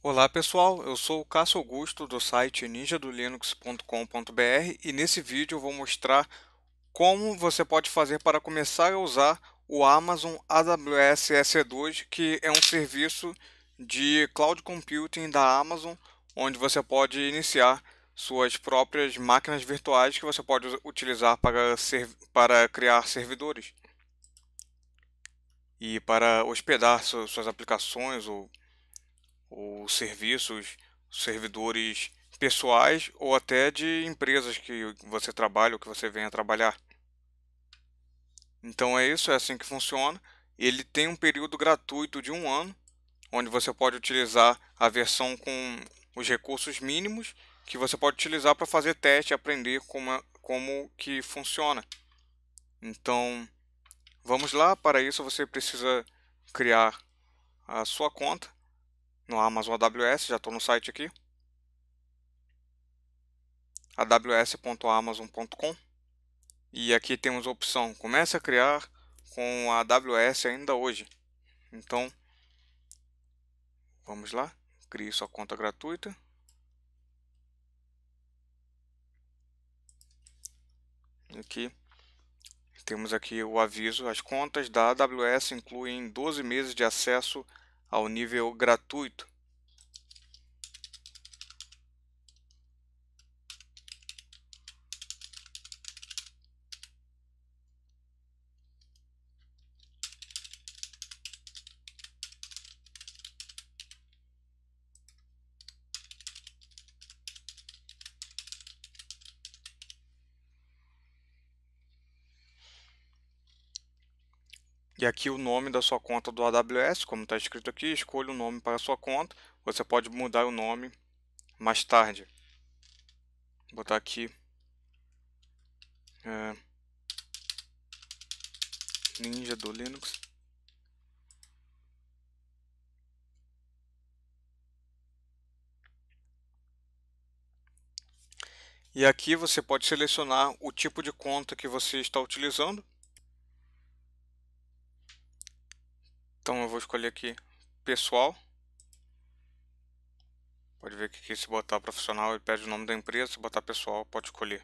Olá pessoal, eu sou o Cássio Augusto do site ninjadolinux.com.br e nesse vídeo eu vou mostrar como você pode fazer para começar a usar o Amazon AWS EC2, que é um serviço de cloud computing da Amazon, onde você pode iniciar suas próprias máquinas virtuais que você pode utilizar para, para criar servidores e para hospedar suas aplicações ou ou serviços, servidores pessoais ou até de empresas que você trabalha ou que você venha trabalhar. Então é isso, é assim que funciona. Ele tem um período gratuito de um ano, onde você pode utilizar a versão com os recursos mínimos que você pode utilizar para fazer teste e aprender como, é, como que funciona. Então, vamos lá. Para isso, você precisa criar a sua conta no Amazon AWS, já estou no site aqui, aws.amazon.com e aqui temos a opção comece a criar com a AWS ainda hoje. Então, vamos lá, crie sua conta gratuita. Aqui temos aqui o aviso, as contas da AWS incluem 12 meses de acesso ao nível gratuito E aqui o nome da sua conta do AWS, como está escrito aqui, escolha o um nome para a sua conta. Você pode mudar o nome mais tarde. Vou botar aqui é, Ninja do Linux. E aqui você pode selecionar o tipo de conta que você está utilizando. Então eu vou escolher aqui pessoal. Pode ver que aqui, se botar profissional ele pede o nome da empresa, se botar pessoal pode escolher.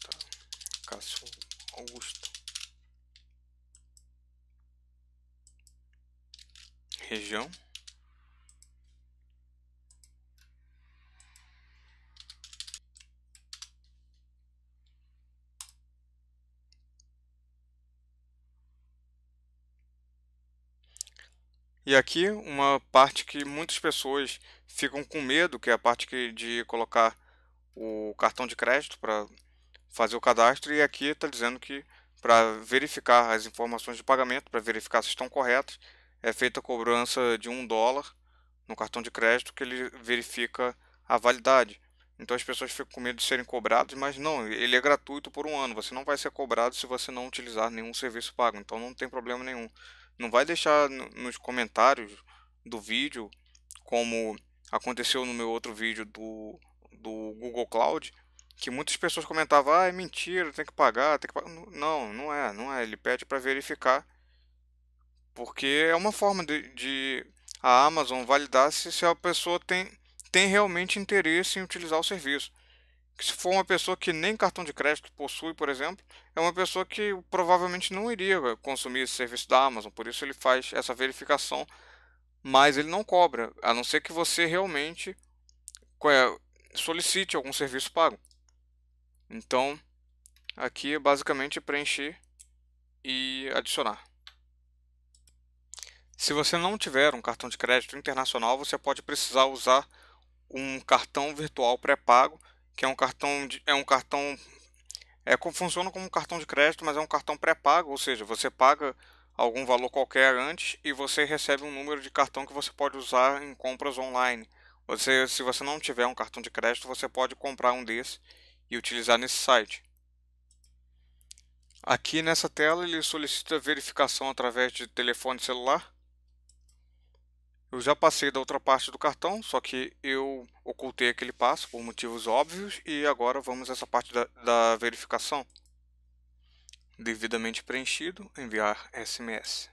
Tá. Cássio Augusto. Região. E aqui uma parte que muitas pessoas ficam com medo, que é a parte que, de colocar o cartão de crédito para fazer o cadastro. E aqui está dizendo que para verificar as informações de pagamento, para verificar se estão corretas, é feita a cobrança de um dólar no cartão de crédito que ele verifica a validade. Então as pessoas ficam com medo de serem cobrados, mas não, ele é gratuito por um ano. Você não vai ser cobrado se você não utilizar nenhum serviço pago, então não tem problema nenhum. Não vai deixar nos comentários do vídeo, como aconteceu no meu outro vídeo do, do Google Cloud, que muitas pessoas comentavam, ah, é mentira, tem que pagar, tem que pagar. Não, não é, não é. Ele pede para verificar, porque é uma forma de, de a Amazon validar se, se a pessoa tem, tem realmente interesse em utilizar o serviço que se for uma pessoa que nem cartão de crédito possui, por exemplo, é uma pessoa que provavelmente não iria eh, consumir esse serviço da Amazon, por isso ele faz essa verificação, mas ele não cobra, a não ser que você realmente é, solicite algum serviço pago. Então, aqui é basicamente preencher e adicionar. Se você não tiver um cartão de crédito internacional, você pode precisar usar um cartão virtual pré-pago que é um cartão de, é um cartão é funciona como um cartão de crédito, mas é um cartão pré-pago, ou seja, você paga algum valor qualquer antes e você recebe um número de cartão que você pode usar em compras online. Você, se você não tiver um cartão de crédito, você pode comprar um desse e utilizar nesse site. Aqui nessa tela ele solicita verificação através de telefone celular. Eu já passei da outra parte do cartão, só que eu ocultei aquele passo por motivos óbvios e agora vamos essa parte da, da verificação. Devidamente preenchido, enviar SMS.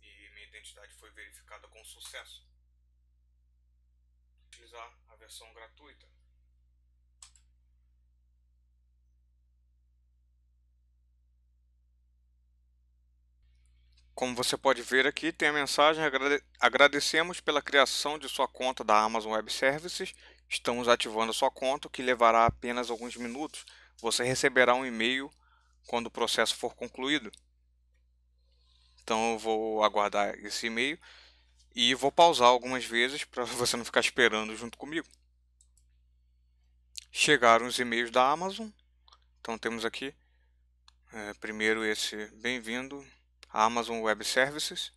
E minha identidade foi verificada com sucesso. Utilizar a versão gratuita. Como você pode ver aqui, tem a mensagem: agradecemos pela criação de sua conta da Amazon Web Services. Estamos ativando a sua conta, que levará apenas alguns minutos. Você receberá um e-mail quando o processo for concluído. Então eu vou aguardar esse e-mail e vou pausar algumas vezes para você não ficar esperando junto comigo. Chegaram os e-mails da Amazon. Então temos aqui é, primeiro esse bem-vindo Amazon Web Services.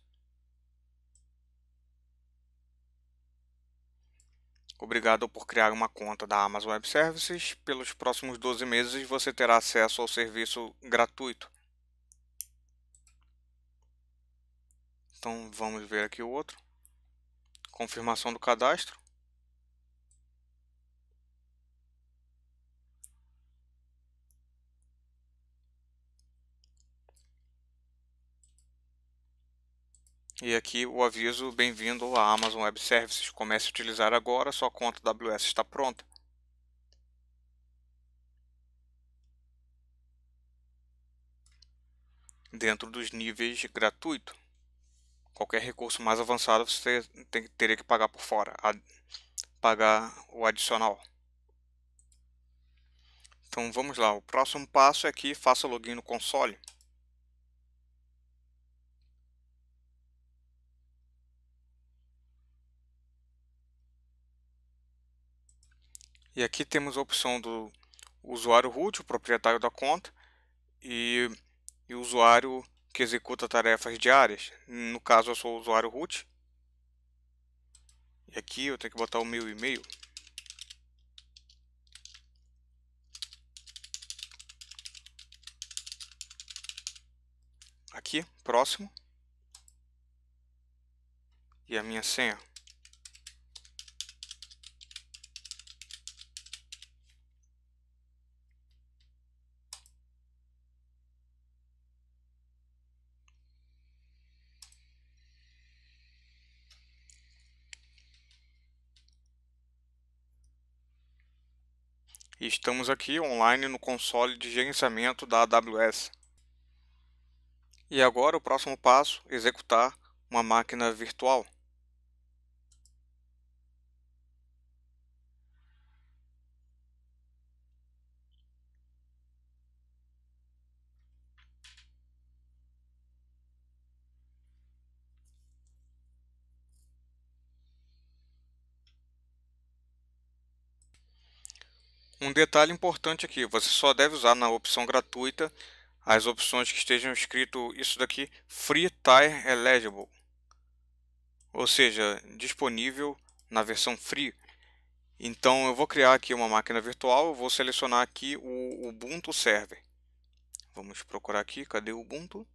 Obrigado por criar uma conta da Amazon Web Services. Pelos próximos 12 meses você terá acesso ao serviço gratuito. Então vamos ver aqui o outro. Confirmação do cadastro. E aqui o aviso, bem-vindo à Amazon Web Services, comece a utilizar agora, sua conta AWS está pronta. Dentro dos níveis gratuito, qualquer recurso mais avançado você tem, teria que pagar por fora, a, pagar o adicional. Então vamos lá, o próximo passo é que faça login no console. E aqui temos a opção do usuário root, o proprietário da conta, e, e o usuário que executa tarefas diárias. No caso, eu sou o usuário root. E aqui eu tenho que botar o meu e-mail. Aqui, próximo. E a minha senha. Estamos aqui online no console de gerenciamento da AWS. E agora o próximo passo, executar uma máquina virtual. Um detalhe importante aqui, você só deve usar na opção gratuita as opções que estejam escrito isso daqui, Free Tire Eligible, ou seja, disponível na versão free. Então eu vou criar aqui uma máquina virtual, vou selecionar aqui o Ubuntu Server. Vamos procurar aqui, cadê o Ubuntu?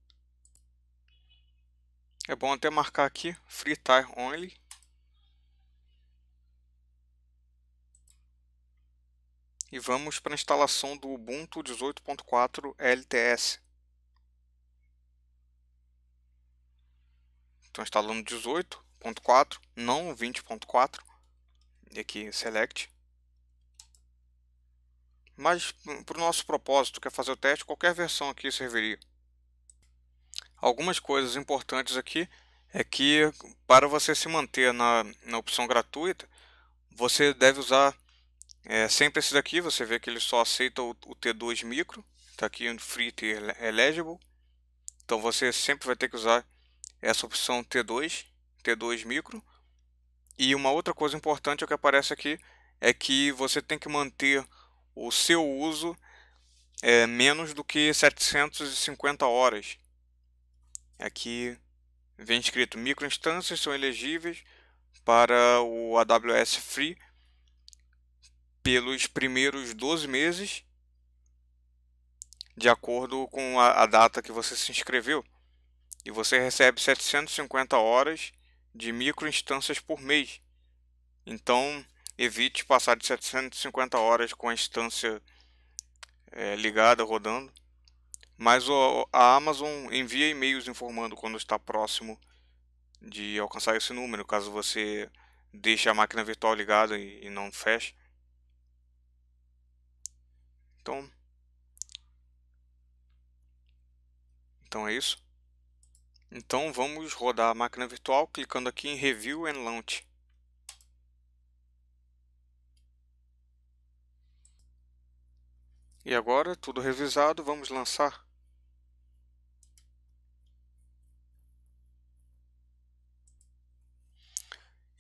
É bom até marcar aqui, Free Tire Only, e vamos para a instalação do Ubuntu 18.4 LTS. Então instalando 18.4, não 20.4, e aqui select. Mas hum, para o nosso propósito, que é fazer o teste, qualquer versão aqui serviria. Algumas coisas importantes aqui é que para você se manter na, na opção gratuita, você deve usar é, sempre esse daqui, você vê que ele só aceita o, T2 micro, está aqui um Free Tier Eligible. Então você sempre vai ter que usar essa opção T2, T2 micro. E uma outra coisa importante que aparece aqui é que você tem que manter o seu uso é, menos do que 750 horas. Aqui vem escrito microinstâncias são elegíveis para o AWS Free pelos primeiros 12 meses, de acordo com a, a data que você se inscreveu. E você recebe 750 horas de microinstâncias por mês. Então, evite passar de 750 horas com a instância é, ligada, rodando. Mas o, a Amazon envia e-mails informando quando está próximo de alcançar esse número, caso você deixe a máquina virtual ligada e, e não feche. Então, então é isso. Então vamos rodar a máquina virtual clicando aqui em Review and Launch. E agora, tudo revisado, vamos lançar.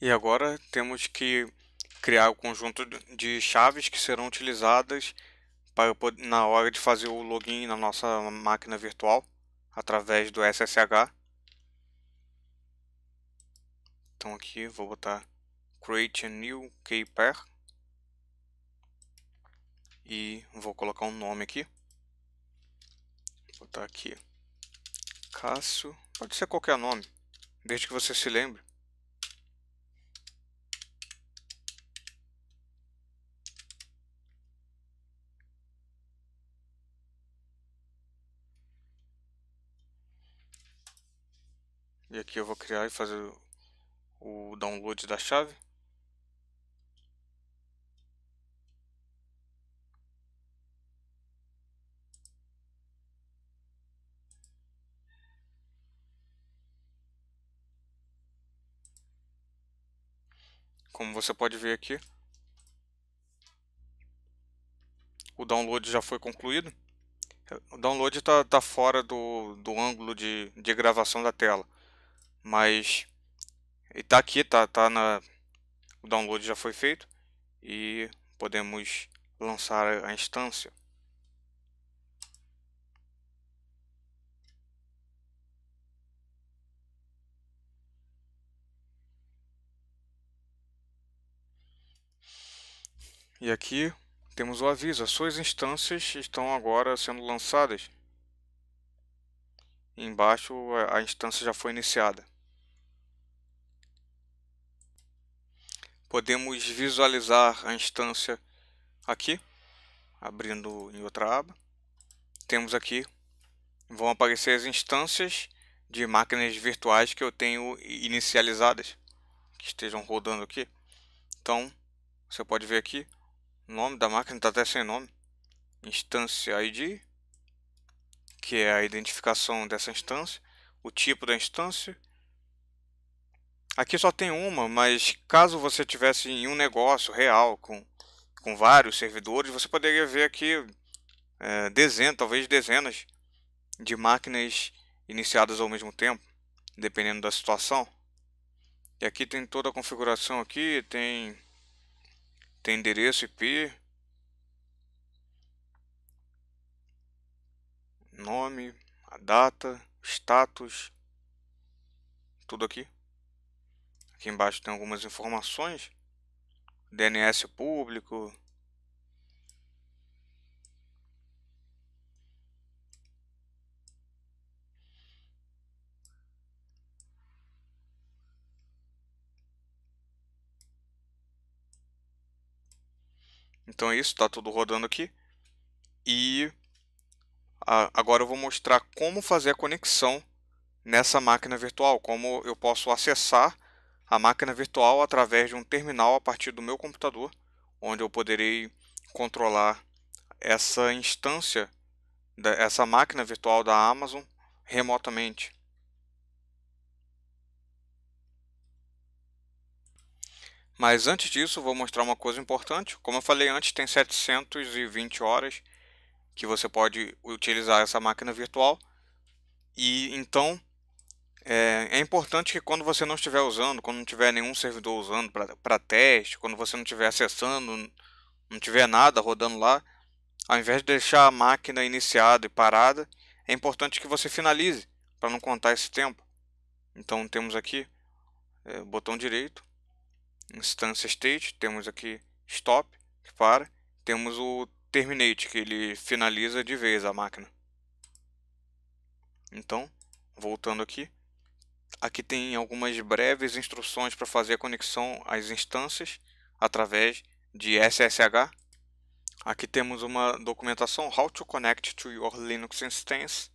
E agora temos que criar o conjunto de chaves que serão utilizadas para na hora de fazer o login na nossa máquina virtual através do SSH. Então aqui vou botar create a new key pair e vou colocar um nome aqui. Vou botar aqui Cássio, pode ser qualquer nome, desde que você se lembre. aqui eu vou criar e fazer o download da chave. Como você pode ver aqui, o download já foi concluído. O download está tá fora do, do ângulo de, de gravação da tela. Mas está tá aqui, tá, tá na o download já foi feito e podemos lançar a instância. E aqui temos o aviso, as suas instâncias estão agora sendo lançadas embaixo a instância já foi iniciada. Podemos visualizar a instância aqui, abrindo em outra aba. Temos aqui, vão aparecer as instâncias de máquinas virtuais que eu tenho inicializadas, que estejam rodando aqui. Então, você pode ver aqui, o nome da máquina está até sem nome, instância ID, que é a identificação dessa instância, o tipo da instância. Aqui só tem uma, mas caso você tivesse em um negócio real com, com vários servidores, você poderia ver aqui é, dezenas, talvez dezenas de máquinas iniciadas ao mesmo tempo, dependendo da situação. E aqui tem toda a configuração aqui, tem, tem endereço IP, nome, a data, status, tudo aqui. Aqui embaixo tem algumas informações, DNS público, Então é isso, está tudo rodando aqui. E agora eu vou mostrar como fazer a conexão nessa máquina virtual, como eu posso acessar a máquina virtual através de um terminal a partir do meu computador, onde eu poderei controlar essa instância, essa máquina virtual da Amazon remotamente. Mas antes disso, vou mostrar uma coisa importante. Como eu falei antes, tem 720 horas que você pode utilizar essa máquina virtual. E então é, é importante que quando você não estiver usando, quando não tiver nenhum servidor usando para teste, quando você não estiver acessando, não tiver nada rodando lá, ao invés de deixar a máquina iniciada e parada, é importante que você finalize para não contar esse tempo. Então temos aqui é, botão direito, instância state, temos aqui stop, que para, temos o terminate, que ele finaliza de vez a máquina. Então, voltando aqui, aqui tem algumas breves instruções para fazer a conexão às instâncias através de SSH. Aqui temos uma documentação How to Connect to Your Linux Instance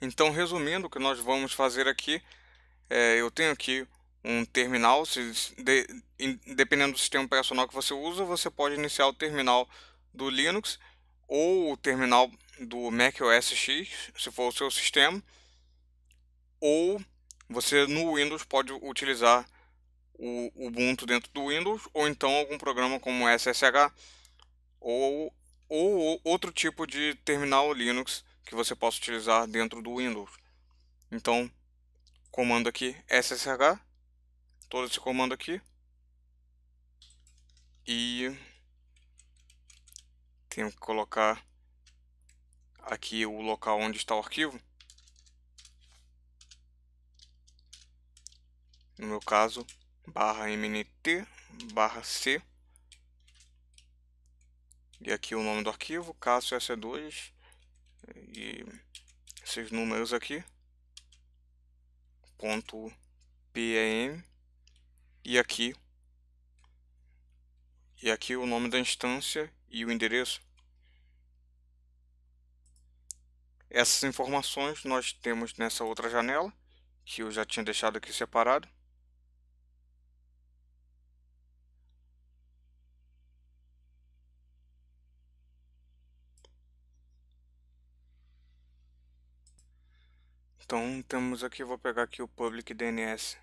Então, resumindo, o que nós vamos fazer aqui, é, eu tenho aqui um terminal, se, de, dependendo do sistema operacional que você usa, você pode iniciar o terminal do Linux ou o terminal do Mac OS X, se for o seu sistema, ou você no Windows pode utilizar o Ubuntu dentro do Windows, ou então algum programa como SSH, ou, ou outro tipo de terminal Linux que você possa utilizar dentro do Windows. Então, comando aqui SSH, todo esse comando aqui, e tenho que colocar aqui o local onde está o arquivo. No meu caso, barra mnt, barra c, e aqui o nome do arquivo, caso s2, e esses números aqui, ponto .pem e aqui e aqui o nome da instância e o endereço. Essas informações nós temos nessa outra janela, que eu já tinha deixado aqui separado. Então temos aqui, vou pegar aqui o public DNS.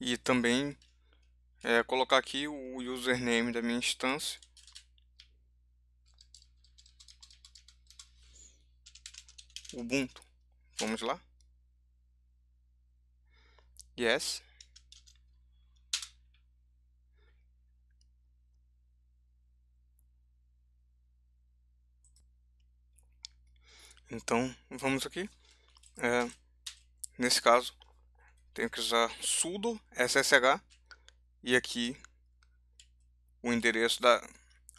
E também é, colocar aqui o username da minha instância. Ubuntu. Vamos lá. Yes. Então, vamos aqui. É, nesse caso, tenho que usar sudo ssh e aqui o endereço da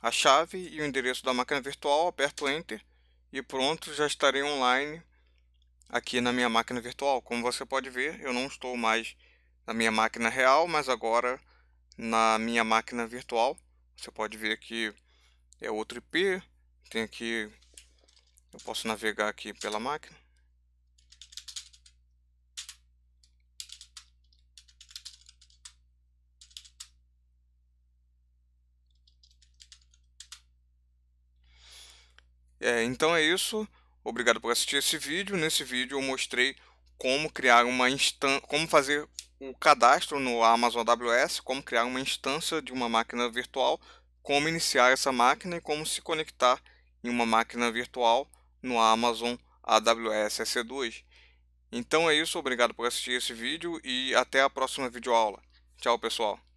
a chave e o endereço da máquina virtual, aperto Enter e pronto, já estarei online aqui na minha máquina virtual. Como você pode ver, eu não estou mais na minha máquina real, mas agora na minha máquina virtual. Você pode ver que é outro IP, tem aqui, eu posso navegar aqui pela máquina. É, então é isso. Obrigado por assistir esse vídeo. Nesse vídeo eu mostrei como criar uma instância, como fazer o cadastro no Amazon AWS, como criar uma instância de uma máquina virtual, como iniciar essa máquina e como se conectar em uma máquina virtual no Amazon AWS EC2. Então é isso, obrigado por assistir esse vídeo e até a próxima videoaula. Tchau, pessoal.